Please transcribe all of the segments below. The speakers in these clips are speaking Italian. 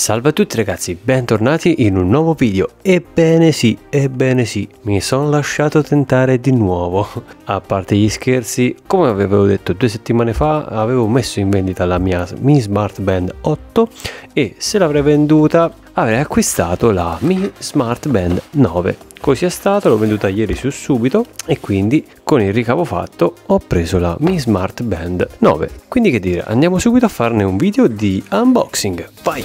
Salve a tutti ragazzi, bentornati in un nuovo video. Ebbene sì, ebbene sì, mi sono lasciato tentare di nuovo. A parte gli scherzi, come avevo detto due settimane fa, avevo messo in vendita la mia Mi Smart Band 8 e se l'avrei venduta avrei acquistato la Mi Smart Band 9. Così è stato, l'ho venduta ieri su subito e quindi con il ricavo fatto ho preso la Mi Smart Band 9. Quindi che dire, andiamo subito a farne un video di unboxing. Vai!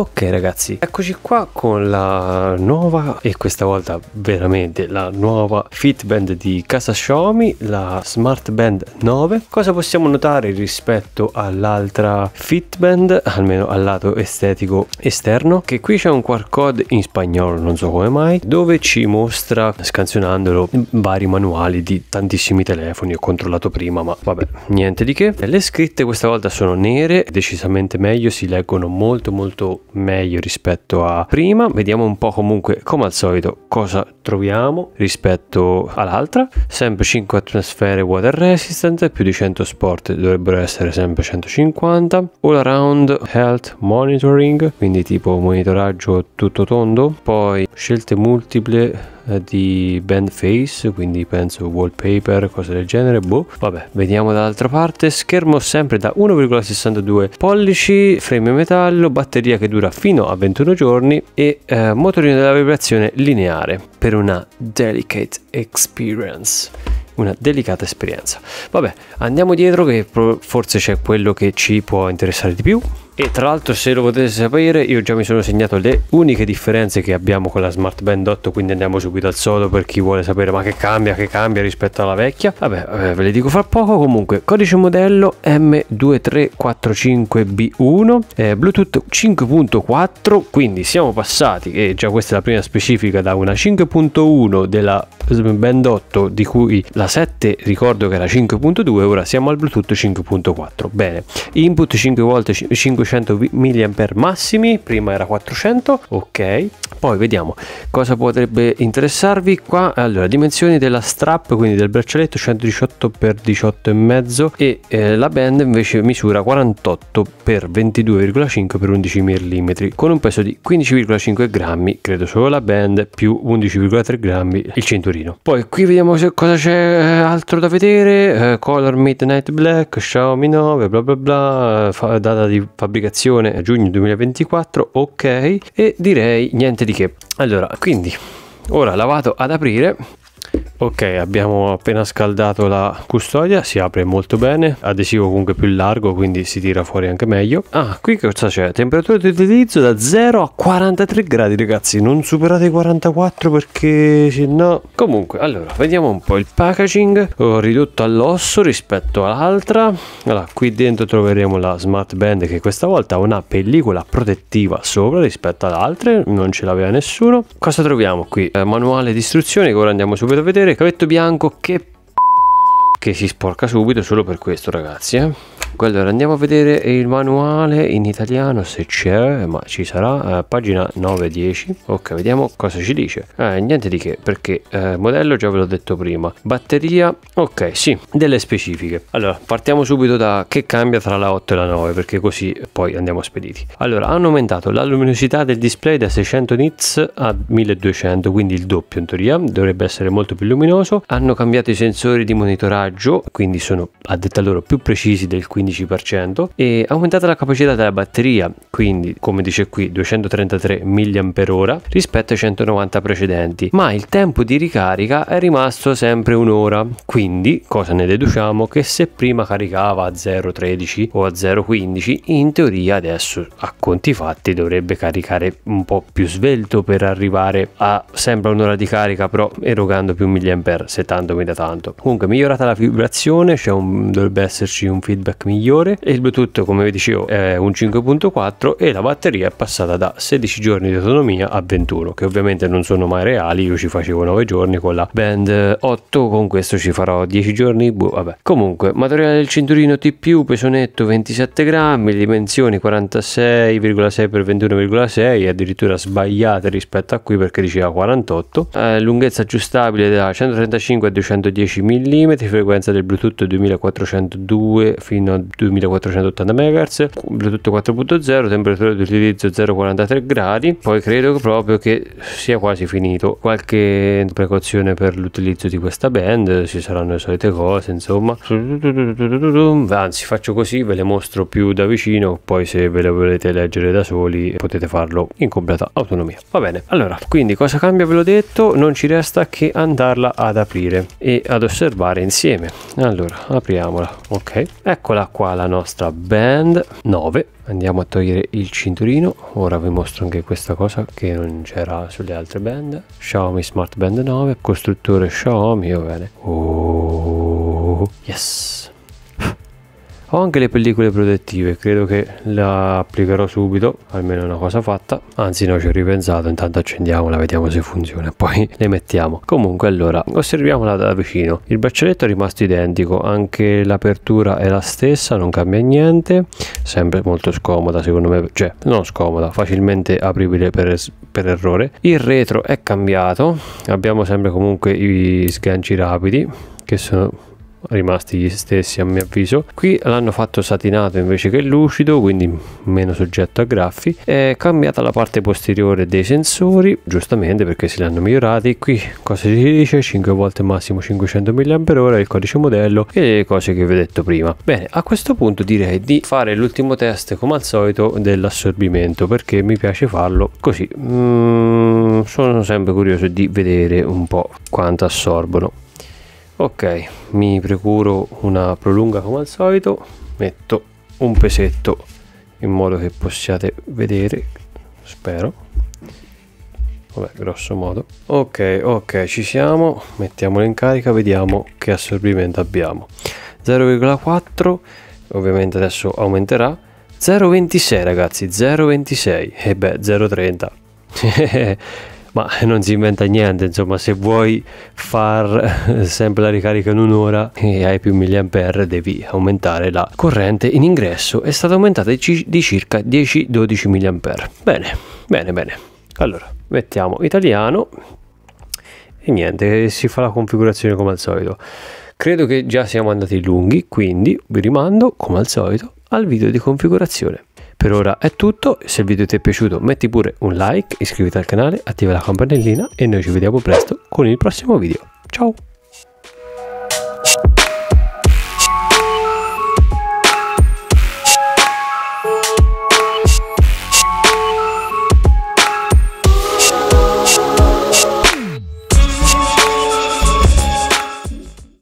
Ok ragazzi, eccoci qua con la nuova e questa volta veramente la nuova fitband di casa Xiaomi, la Smart Band 9. Cosa possiamo notare rispetto all'altra fitband, almeno al lato estetico esterno? Che qui c'è un QR code in spagnolo, non so come mai, dove ci mostra scansionandolo vari manuali di tantissimi telefoni, ho controllato prima, ma vabbè, niente di che. Le scritte questa volta sono nere, decisamente meglio, si leggono molto molto meglio rispetto a prima vediamo un po' comunque come al solito cosa troviamo rispetto all'altra sempre 5 atmosfere water resistant più di 100 sport dovrebbero essere sempre 150 all around health monitoring quindi tipo monitoraggio tutto tondo poi scelte multiple di band face quindi penso wallpaper cose del genere boh vabbè vediamo dall'altra parte schermo sempre da 1,62 pollici frame metallo batteria che dura fino a 21 giorni e eh, motorino della vibrazione lineare per una delicate experience una delicata esperienza. Vabbè, andiamo dietro che forse c'è quello che ci può interessare di più. E tra l'altro se lo potete sapere io già mi sono segnato le uniche differenze che abbiamo con la Smart Band 8 quindi andiamo subito al sodo per chi vuole sapere ma che cambia, che cambia rispetto alla vecchia. Vabbè, vabbè eh, ve le dico fra poco comunque codice modello M2345B1 eh, Bluetooth 5.4 quindi siamo passati e già questa è la prima specifica da una 5.1 della Band 8 di cui la 7 ricordo che era 5.2 ora siamo al Bluetooth 5.4 bene input 5 volte 5 200 mAh massimi, prima era 400, ok. Poi vediamo cosa potrebbe interessarvi qua. Allora, dimensioni della strap, quindi del braccialetto 118 x 18,5 e eh, la band invece misura 48 x 22,5 x 11 mm con un peso di 15,5 grammi, credo solo la band, più 11,3 grammi il cinturino. Poi qui vediamo se, cosa c'è eh, altro da vedere, eh, color Midnight Black, Xiaomi 9, bla bla bla, eh, data di fabbricazione pubblicazione a giugno 2024, ok, e direi niente di che. Allora, quindi ora lavato ad aprire Ok, abbiamo appena scaldato la custodia, si apre molto bene, adesivo comunque più largo, quindi si tira fuori anche meglio. Ah, qui cosa c'è? Temperatura di utilizzo da 0 a 43 gradi, ragazzi, non superate i 44 perché se no... Comunque, allora, vediamo un po' il packaging, ho ridotto all'osso rispetto all'altra. Allora, qui dentro troveremo la Smart Band che questa volta ha una pellicola protettiva sopra rispetto ad altre, non ce l'aveva nessuno. Cosa troviamo qui? Eh, manuale di istruzioni che ora andiamo subito a vedere vedere il bianco che che si sporca subito solo per questo ragazzi eh allora andiamo a vedere il manuale in italiano se c'è ma ci sarà eh, pagina 9-10 ok vediamo cosa ci dice eh, niente di che perché eh, modello già ve l'ho detto prima batteria ok sì delle specifiche allora partiamo subito da che cambia tra la 8 e la 9 perché così poi andiamo spediti allora hanno aumentato la luminosità del display da 600 nits a 1200 quindi il doppio in teoria dovrebbe essere molto più luminoso hanno cambiato i sensori di monitoraggio quindi sono a detta loro più precisi del 15 15% e aumentata la capacità della batteria, quindi come dice qui 233 mAh rispetto ai 190 precedenti, ma il tempo di ricarica è rimasto sempre un'ora, quindi cosa ne deduciamo? Che se prima caricava a 0,13 o a 0,15 in teoria adesso a conti fatti dovrebbe caricare un po' più svelto per arrivare a sempre un'ora di carica però erogando più mAh, 70 da tanto. Comunque migliorata la vibrazione, cioè un, dovrebbe esserci un feedback migliore e il Bluetooth come vi dicevo è un 5.4 e la batteria è passata da 16 giorni di autonomia a 21 che ovviamente non sono mai reali io ci facevo 9 giorni con la Band 8 con questo ci farò 10 giorni boh, vabbè comunque materiale del cinturino T più pesonetto 27 grammi dimensioni 46,6x21,6 addirittura sbagliate rispetto a qui perché diceva 48 eh, lunghezza aggiustabile da 135 a 210 mm frequenza del bluetooth 2402 fino a 2480 MHz, Bluetooth 4.0, temperatura di utilizzo 0,43 gradi, poi credo proprio che sia quasi finito. Qualche precauzione per l'utilizzo di questa band, ci saranno le solite cose, insomma. Anzi, faccio così, ve le mostro più da vicino, poi se ve le volete leggere da soli potete farlo in completa autonomia. Va bene, allora, quindi cosa cambia ve l'ho detto, non ci resta che andarla ad aprire e ad osservare insieme. Allora, apriamola, ok. Eccola qua la nostra band 9 andiamo a togliere il cinturino ora vi mostro anche questa cosa che non c'era sulle altre band Xiaomi Smart Band 9 costruttore Xiaomi va bene oh yes ho anche le pellicole protettive, credo che la applicherò subito, almeno è una cosa fatta. Anzi no, ci ho ripensato, intanto accendiamola, vediamo se funziona, poi le mettiamo. Comunque allora, osserviamola da vicino. Il braccialetto è rimasto identico, anche l'apertura è la stessa, non cambia niente, sempre molto scomoda secondo me, cioè non scomoda, facilmente apribile per, per errore. Il retro è cambiato, abbiamo sempre comunque i sganci rapidi che sono rimasti gli stessi a mio avviso qui l'hanno fatto satinato invece che lucido quindi meno soggetto a graffi è cambiata la parte posteriore dei sensori giustamente perché se li hanno migliorati qui cosa si dice 5 volte massimo 500 mAh il codice modello e le cose che vi ho detto prima bene a questo punto direi di fare l'ultimo test come al solito dell'assorbimento perché mi piace farlo così mm, sono sempre curioso di vedere un po' quanto assorbono ok mi procuro una prolunga come al solito metto un pesetto in modo che possiate vedere spero vabbè grosso modo ok ok ci siamo mettiamolo in carica vediamo che assorbimento abbiamo 0,4 ovviamente adesso aumenterà 0,26 ragazzi 0,26 e eh beh 0,30 ma non si inventa niente, insomma, se vuoi far sempre la ricarica in un'ora e hai più mAh devi aumentare la corrente in ingresso, è stata aumentata di circa 10-12 mAh. Bene, bene, bene. Allora, mettiamo italiano e niente, si fa la configurazione come al solito. Credo che già siamo andati lunghi, quindi vi rimando, come al solito, al video di configurazione. Per ora è tutto, se il video ti è piaciuto metti pure un like, iscriviti al canale, attiva la campanellina e noi ci vediamo presto con il prossimo video. Ciao!